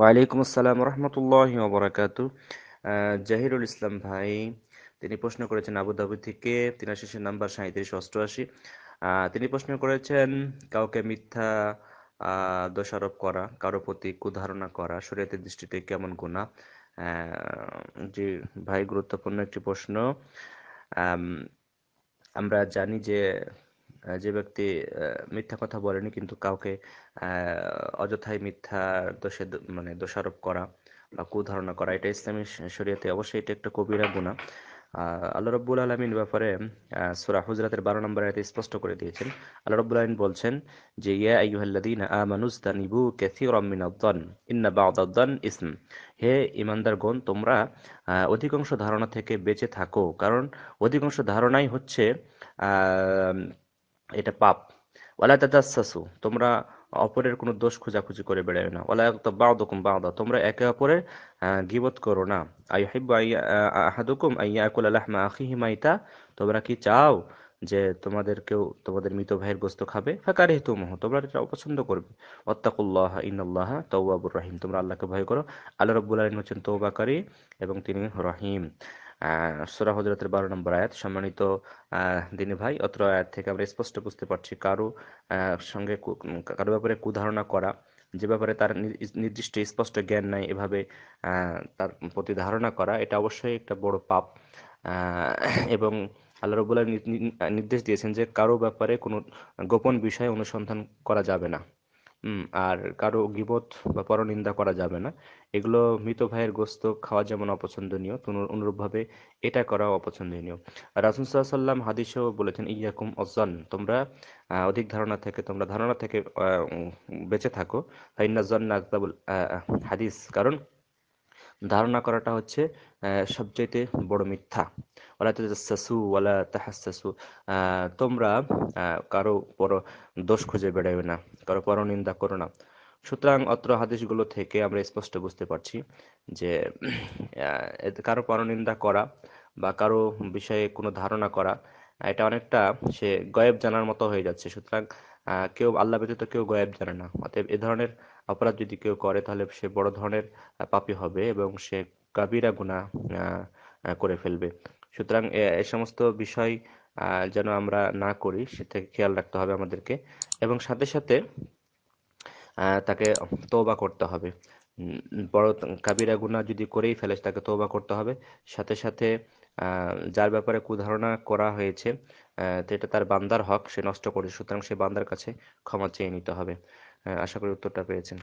ওয়ালাইকুম আসসালাম রহমতুল্লাহ বরাকাত জাহিরুল ইসলাম ভাই তিনি প্রশ্ন করেছেন আবুধাবি থেকে তিনার শেষের নাম্বার সাঁত্রিশ অষ্টআশি তিনি প্রশ্ন করেছেন কাউকে মিথ্যা দোষারোপ করা কারো প্রতি কুধারণা করা শরীয়তের দৃষ্টিতে কেমন গুণা জি ভাই গুরুত্বপূর্ণ একটি প্রশ্ন আমরা জানি যে যে ব্যক্তি মিথ্যা কথা বলেনি কিন্তু কাউকে অযথাই মিথ্যা দোষে মানে দোষারোপ করা বা কুধারণা করা এটা ইসলামী শরীয়তে অবশ্যই এটা একটা কবিরা গুণা আল্লাহ রব্বুল আলমিন ব্যাপারে সুরা হুজরাতের বারো নম্বর আয়তে স্পষ্ট করে দিয়েছেন আল্লাহ রব্বুল আলমিন বলছেন যে ইয়া মানুষ দা নিবু কাসীরাম মিনাদ-দান ইন্না বা'দাদ-দান ইসম হে ইমানদারগণ তোমরা অধিকাংশ ধারণা থেকে বেঁচে থাকো কারণ অধিকাংশ ধারণাই হচ্ছে আহ এটা পাপ ওয়ালা তাদাসু তোমরা অপরের কোনো দোষ খোঁজাখুঁজি করে বেড়ায় না ওলা তো বাউদকুম দা তোমরা একে অপরের গিবত করো না আই হিব্বা আহাদুকুম আইয়া আকুল মা আখি মাইতা তোমরা কি চাও যে তোমাদের কেউ তোমাদের মৃত ভাইয়ের গোস্ত খাবে ফাঁকারে মহ তোমরা এটা অপছন্দ করবে অত্তাকুল্লাহ ইন্নআল্লাহ তৌবাবুর রাহিম তোমরা আল্লাহকে ভয় করো আল্লাহ রব্বুল আলম হচ্ছেন তৌবাকারী এবং তিনি রহিম সুরা হজরতের বারো নম্বর আয়াত সম্মানিত দিনী ভাই অত্র আয়াত থেকে আমরা স্পষ্ট বুঝতে পারছি কারো সঙ্গে কারো ব্যাপারে কুধারণা করা যে ব্যাপারে তার নির্দিষ্ট স্পষ্ট জ্ঞান নাই এভাবে তার প্রতি ধারণা করা এটা অবশ্যই একটা বড় পাপ এবং আল্লাহ রবুল্লাহ নির্দেশ দিয়েছেন যে কারো ব্যাপারে কোনো গোপন বিষয়ে অনুসন্ধান করা যাবে না আর কারো গিবত বা পরনিন্দা করা যাবে না এগুলো মৃত ভাইয়ের গোস্ত খাওয়া যেমন অপছন্দনীয় অনুরূপভাবে এটা করাও অপছন্দনীয় রাসুল সাল্লাম হাদিসেও বলেছেন ইয়াকুম অজান তোমরা অধিক ধারণা থেকে তোমরা ধারণা থেকে বেঁচে থাকো ফাইন্না হাদিস কারণ ধারণা করাটা হচ্ছে সবচাইতে বড় মিথ্যা ওলা তাহাসু ওলা তাহাসু তোমরা কারো পর দোষ খুঁজে বেড়াবে না কারো পর নিন্দা করো না সুতরাং অত্র হাদিসগুলো থেকে আমরা স্পষ্ট বুঝতে পারছি যে কারো পরনিন্দা করা বা কারো বিষয়ে কোনো ধারণা করা এটা অনেকটা সে গয়েব জানার মতো হয়ে যাচ্ছে সুতরাং কেউ আল্লাহ ব্যতীত কেউ গয়েব জানে না অতএব এ ধরনের অপরাধ যদি কেউ করে তাহলে সে বড় ধরনের পাপি হবে এবং সে কাবিরা গুণা করে ফেলবে সুতরাং এ সমস্ত বিষয় যেন আমরা না করি সে থেকে খেয়াল রাখতে হবে আমাদেরকে এবং সাথে সাথে তাকে তোবা করতে হবে বড় কাবিরা গুণা যদি করেই ফেলে তাকে তোবা করতে হবে সাথে সাথে যার ব্যাপারে কুধারণা করা হয়েছে তো এটা তার বান্দার হক সে নষ্ট করেছে সুতরাং সে বান্দার কাছে ক্ষমা চেয়ে নিতে হবে আশা করি উত্তরটা পেয়েছেন